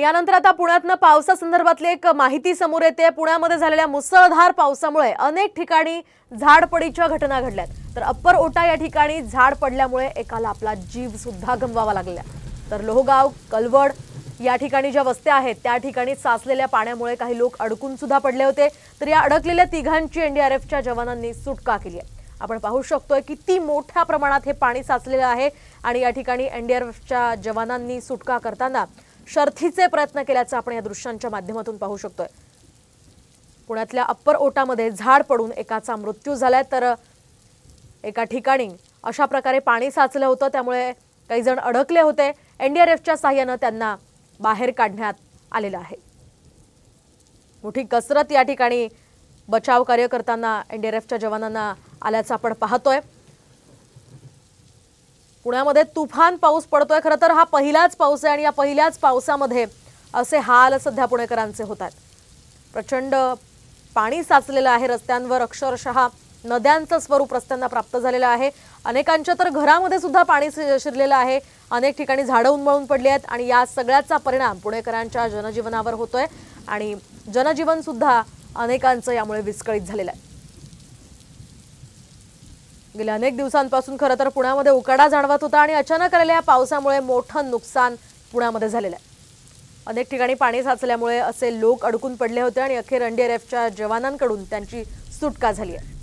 यानंतर आता पुण्यातनं पावसासंदर्भातली एक माहिती समोर येते पुण्यामध्ये झालेल्या मुसळधार पावसामुळे अनेक ठिकाणी झाड पडीच्या घटना घडल्यात तर अप्पर ओटा या ठिकाणी झाड पडल्यामुळे एकाला आपला जीव सुद्धा गमवावा लागला तर लोहगाव कलवड या ठिकाणी ज्या वस्त्या आहेत त्या ठिकाणी साचलेल्या पाण्यामुळे काही लोक अडकून सुद्धा पडले होते तर या अडकलेल्या तिघांची एनडीआरएफच्या जवानांनी सुटका केली आहे आपण पाहू शकतोय किती मोठ्या प्रमाणात हे पाणी साचलेलं आहे आणि या ठिकाणी एनडीआरएफच्या जवानांनी सुटका करताना शर्थीचे प्रयत्न केल्याचं आपण या दृश्यांच्या माध्यमातून पाहू शकतोय पुण्यातल्या अप्पर ओटामध्ये झाड पडून एकाचा मृत्यू झालाय तर एका ठिकाणी अशा प्रकारे पाणी साचलं होतं त्यामुळे काही जण अडकले होते एनडीआरएफच्या सहाय्यानं त्यांना बाहेर काढण्यात आलेलं आहे मोठी कसरत या ठिकाणी बचाव कार्य करताना एनडीआरएफच्या जवानांना आल्याचं आपण पाहतोय पुण्यामध्ये तुफान पाऊस पडतोय खरं तर हा पहिलाच पाऊस आहे आणि या पहिल्याच पावसामध्ये असे हाल सध्या पुणेकरांचे होत आहेत प्रचंड पाणी साचलेलं आहे रस्त्यांवर अक्षरशः नद्यांचं स्वरूप रस्त्यांना प्राप्त झालेलं आहे अनेकांच्या तर घरामध्ये सुद्धा पाणी शिरलेलं आहे अनेक ठिकाणी झाडं उन्मळून पडली आहेत आणि या सगळ्याचा परिणाम पुणेकरांच्या जनजीवनावर होतोय आणि जनजीवन सुद्धा अनेकांचं यामुळे विस्कळीत झालेलं आहे गेल्या अनेक दिवसांपासून खरं तर पुण्यामध्ये उकाडा जाणवत होता आणि अचानक आलेल्या पावसामुळे मोठं नुकसान पुण्यामध्ये झालेलं आहे अनेक ठिकाणी पाणी साचल्यामुळे असे लोक अडकून पडले होते आणि अखेर एनडीआरएफच्या जवानांकडून त्यांची सुटका झाली आहे